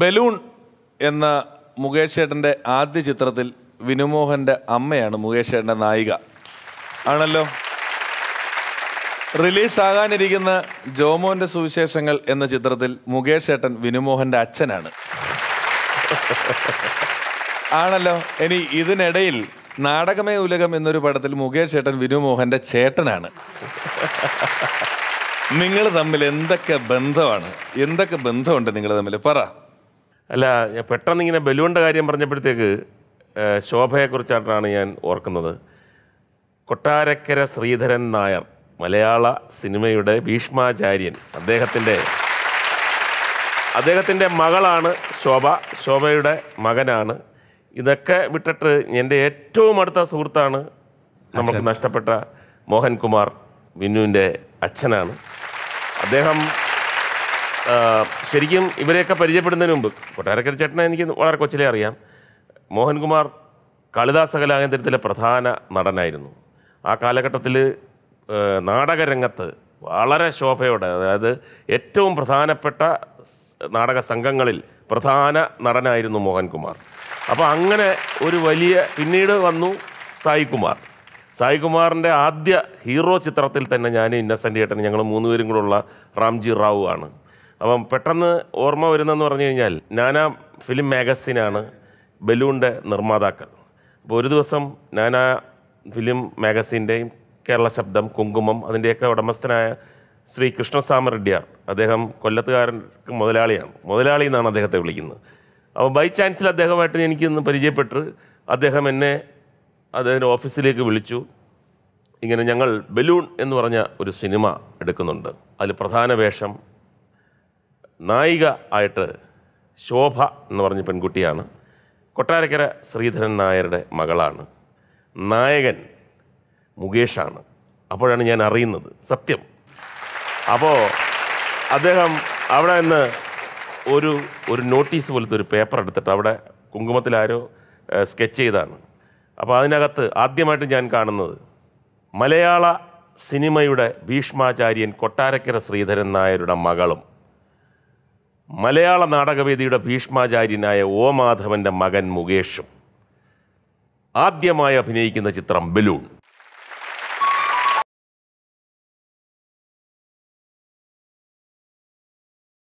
balloon എന്ന മുകേഷ് ഏട്ടൻ്റെ ആദ്യ ചിത്രത്തിൽ വിനുമോഹൻ്റെ അമ്മയാണ് മുകേഷ് ഏട്ടൻ്റെ നായിക ആണല്ലോ റിലീസാകാനിരിക്കുന്ന ജോമോൻ്റെ സുവിശേഷങ്ങൾ എന്ന ചിത്രത്തിൽ മുകേഷ് ചേട്ടൻ വിനുമോഹൻ്റെ അച്ഛനാണ് ആണല്ലോ ഇനി ഇതിനിടയിൽ നാടകമേ ഉലകം എന്നൊരു പടത്തിൽ മുകേഷ് ചേട്ടൻ വിനുമോഹൻ്റെ ചേട്ടനാണ് നിങ്ങൾ തമ്മിൽ എന്തൊക്കെ ബന്ധമാണ് എന്തൊക്കെ ബന്ധമുണ്ട് നിങ്ങൾ തമ്മിൽ പറ അല്ല പെട്ടെന്ന് ഇങ്ങനെ ബലൂണിൻ്റെ കാര്യം പറഞ്ഞപ്പോഴത്തേക്ക് ശോഭയെക്കുറിച്ചായിട്ടാണ് ഞാൻ ഓർക്കുന്നത് കൊട്ടാരക്കര ശ്രീധരൻ നായർ മലയാള സിനിമയുടെ ഭീഷ്മാചാര്യൻ അദ്ദേഹത്തിൻ്റെ അദ്ദേഹത്തിൻ്റെ മകളാണ് ശോഭ ശോഭയുടെ മകനാണ് ഇതൊക്കെ വിട്ടിട്ട് എൻ്റെ ഏറ്റവും അടുത്ത സുഹൃത്താണ് നമുക്ക് നഷ്ടപ്പെട്ട മോഹൻകുമാർ വിനുവിൻ്റെ അച്ഛനാണ് അദ്ദേഹം ശരിക്കും ഇവരെയൊക്കെ പരിചയപ്പെടുന്നതിന് മുമ്പ് കൊട്ടാരക്കര ചേട്ടനെ എനിക്ക് വളരെ കൊച്ചിലെ അറിയാം മോഹൻകുമാർ കാളിദാസ കലാകേന്ദ്രത്തിലെ പ്രധാന നടനായിരുന്നു ആ കാലഘട്ടത്തിൽ നാടകരംഗത്ത് വളരെ ശോഭയോടെ അതായത് ഏറ്റവും പ്രധാനപ്പെട്ട നാടക സംഘങ്ങളിൽ പ്രധാന നടനായിരുന്നു മോഹൻകുമാർ അപ്പോൾ അങ്ങനെ ഒരു വലിയ പിന്നീട് വന്നു സായികുമാർ സായികുമാറിൻ്റെ ആദ്യ ഹീറോ ചിത്രത്തിൽ തന്നെ ഞാൻ ഇന്നസെൻ്റ് ചേട്ടൻ ഞങ്ങൾ മൂന്നുപേരും കൂടെ ഉള്ള റാംജി റാവു ആണ് അപ്പം പെട്ടെന്ന് ഓർമ്മ വരുന്നതെന്ന് പറഞ്ഞു കഴിഞ്ഞാൽ നാനാ ഫിലിം മാഗസീനാണ് ബലൂണിൻ്റെ നിർമ്മാതാക്കൾ അപ്പോൾ ഒരു ദിവസം നാനാ ഫിലിം മാഗസീൻ്റെയും കേരള ശബ്ദം കുങ്കുമം അതിൻ്റെയൊക്കെ ഉടമസ്ഥനായ ശ്രീ കൃഷ്ണസാമ റെഡ്ഡിയാർ അദ്ദേഹം കൊല്ലത്തുകാരൻ മുതലാളിയാണ് മുതലാളി എന്നാണ് അദ്ദേഹത്തെ വിളിക്കുന്നത് അപ്പോൾ ബൈ ചാൻസിൽ അദ്ദേഹമായിട്ട് എനിക്ക് പരിചയപ്പെട്ട് അദ്ദേഹം എന്നെ അദ്ദേഹത്തിൻ്റെ ഓഫീസിലേക്ക് വിളിച്ചു ഇങ്ങനെ ഞങ്ങൾ ബലൂൺ എന്ന് പറഞ്ഞ ഒരു സിനിമ എടുക്കുന്നുണ്ട് അതിൽ പ്രധാന വേഷം നായിക ആയിട്ട് ശോഭ എന്ന് പറഞ്ഞ പെൺകുട്ടിയാണ് കൊട്ടാരക്കര ശ്രീധരൻ നായരുടെ മകളാണ് നായകൻ മുകേഷാണ് അപ്പോഴാണ് ഞാൻ അറിയുന്നത് സത്യം അപ്പോൾ അദ്ദേഹം അവിടെ നിന്ന് ഒരു ഒരു നോട്ടീസ് പോലത്തെ ഒരു പേപ്പർ എടുത്തിട്ട് അവിടെ കുങ്കുമത്തിലാരോ സ്കെച്ച് ചെയ്താണ് അപ്പോൾ അതിനകത്ത് ആദ്യമായിട്ട് ഞാൻ കാണുന്നത് മലയാള സിനിമയുടെ ഭീഷ്മാചാര്യൻ കൊട്ടാരക്കര ശ്രീധരൻ നായരുടെ മകളും മലയാള നാടകവേദിയുടെ ഭീഷ്മാചാര്യനായ ഒ മാധവൻ്റെ മകൻ മുകേഷും ആദ്യമായി അഭിനയിക്കുന്ന ചിത്രം ബലൂൺ